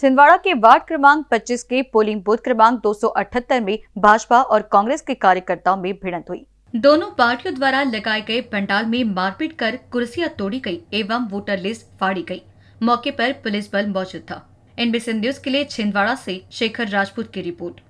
छिंदवाड़ा के वार्ड क्रमांक 25 के पोलिंग बूथ क्रमांक 278 में भाजपा और कांग्रेस के कार्यकर्ताओं में भिड़ंत हुई दोनों पार्टियों द्वारा लगाए गए पंडाल में मारपीट कर कुर्सियां तोड़ी गई एवं वोटर लिस्ट फाड़ी गई मौके पर पुलिस बल मौजूद था एनबीसी न्यूज के लिए छिंदवाड़ा से शेखर राजपूत की रिपोर्ट